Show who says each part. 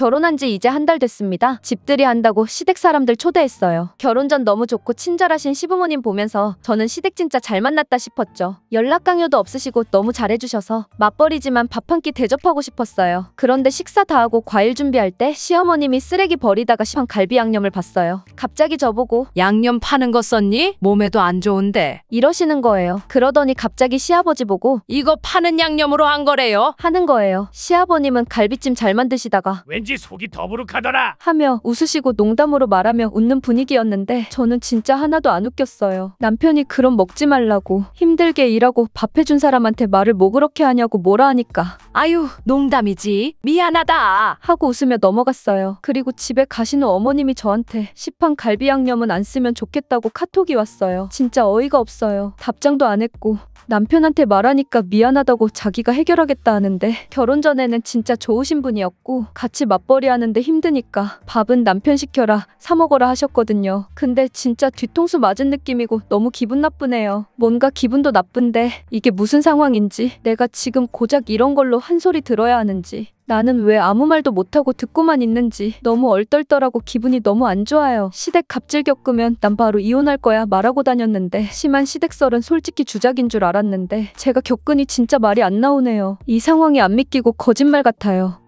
Speaker 1: 결혼한 지 이제 한 달 됐습니다. 집들이 한다고 시댁 사람들 초대했어요. 결혼 전 너무 좋고 친절하신 시부모님 보면서 저는 시댁 진짜 잘 만났다 싶었죠. 연락 강요도 없으시고 너무 잘해주셔서 맞벌이지만 밥 한 끼 대접하고 싶었어요. 그런데 식사 다 하고 과일 준비할 때 시어머님이 쓰레기 버리다가 시판 갈비 양념을 봤어요. 갑자기 저보고 양념 파는 거 썼니? 몸에도 안 좋은데. 이러시는 거예요. 그러더니 갑자기 시아버지 보고 이거 파는 양념으로 한 거래요. 하는 거예요. 시아버님은 갈비찜 잘 만드시다가
Speaker 2: 왠지 왠지 속이 더부룩하더라.
Speaker 1: 하며 웃으시고 농담으로 말하며 웃는 분위기였는데 저는 진짜 하나도 안 웃겼어요. 남편이 그럼 먹지 말라고 힘들게 일하고 밥 해준 사람한테 말을 뭐 그렇게 하냐고 뭐라 하니까 아유 농담이지 미안하다 하고 웃으며 넘어갔어요. 그리고 집에 가시는 어머님이 저한테 시판 갈비 양념은 안 쓰면 좋겠다고 카톡이 왔어요. 진짜 어이가 없어요. 답장도 안 했고 남편한테 말하니까 미안하다고 자기가 해결하겠다 하는데 결혼 전에는 진짜 좋으신 분이었고 같이 맞벌이 하는데 힘드니까 밥은 남편 시켜라 사 먹어라 하셨거든요. 근데 진짜 뒤통수 맞은 느낌이고 너무 기분 나쁘네요. 뭔가 기분도 나쁜데 이게 무슨 상황인지 내가 지금 고작 이런 걸로 한 소리 들어야 하는지 나는 왜 아무 말도 못하고 듣고만 있는지 너무 얼떨떨하고 기분이 너무 안 좋아요. 시댁 갑질 겪으면 난 바로 이혼할 거야 말하고 다녔는데 심한 시댁설은 솔직히 주작인 줄 알았는데 제가 겪으니 진짜 말이 안 나오네요. 이 상황이 안 믿기고 거짓말 같아요.